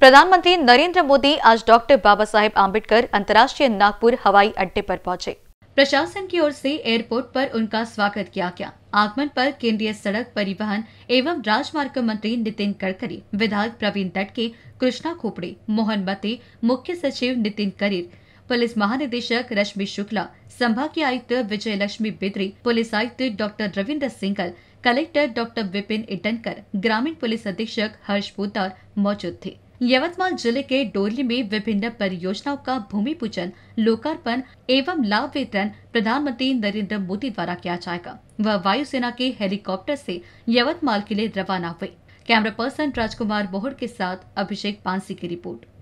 प्रधानमंत्री नरेंद्र मोदी आज डॉक्टर बाबा साहेब आम्बेडकर अंतर्राष्ट्रीय नागपुर हवाई अड्डे पर पहुंचे प्रशासन की ओर से एयरपोर्ट पर उनका स्वागत किया गया आगमन पर केंद्रीय सड़क परिवहन एवं राजमार्ग मंत्री नितिन गडकरी विधायक प्रवीण तटके कृष्णा खोपड़े मोहन मते मुख्य सचिव नितिन करीर पुलिस महानिदेशक रश्मि शुक्ला संभागीय आयुक्त विजय लक्ष्मी बेदरी पुलिस आयुक्त doctor Ravindra Singal collector doctor Vipin Itankar ग्रामीण पुलिस अधीक्षक हर्ष पोतार मौजूद थे यवतमाल जिले के डोरली में विभिन्न परियोजनाओं का भूमि पूजन लोकार्पण एवं लाभ वितरण प्रधानमंत्री नरेंद्र मोदी द्वारा किया जाएगा वह वायुसेना के हेलीकॉप्टर से यवतमाल के लिए रवाना हुए कैमरा पर्सन राजकुमार बोहड़ के साथ अभिषेक पांसी की रिपोर्ट